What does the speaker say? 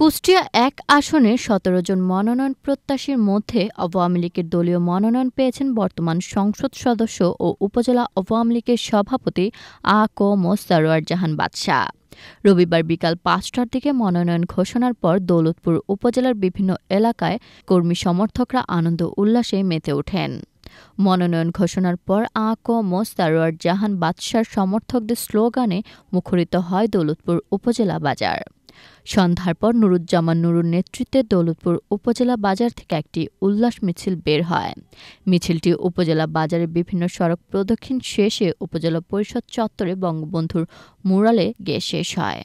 কুষ্টিয়া এক আসনে সতেরো জন মনোনয়ন প্রত্যাশীর মধ্যে আওয়ামী লীগের দলীয় মনোনয়ন পেয়েছেন বর্তমান সংসদ সদস্য ও উপজেলা আওয়ামী লীগের সভাপতি আ ক মোস্তারোয়ার জাহান বাদশাহ রবিবার বিকাল পাঁচটার দিকে মনোনয়ন ঘোষণার পর দৌলতপুর উপজেলার বিভিন্ন এলাকায় কর্মী সমর্থকরা আনন্দ উল্লাসে মেতে ওঠেন মনোনয়ন ঘোষণার পর আ ক মোস্তারোয়ার জাহান বাদশার সমর্থকদের স্লোগানে মুখরিত হয় দৌলতপুর উপজেলা বাজার সন্ধ্যার পর নুরুজ্জামান নুরুর নেতৃত্বে দৌলতপুর উপজেলা বাজার থেকে একটি উল্লাস মিছিল বের হয় মিছিলটি উপজেলা বাজারের বিভিন্ন সড়ক প্রদক্ষিণ শেষে উপজেলা পরিষদ চত্বরে বঙ্গবন্ধুর ম্যুরালে গিয়ে শেষ হয়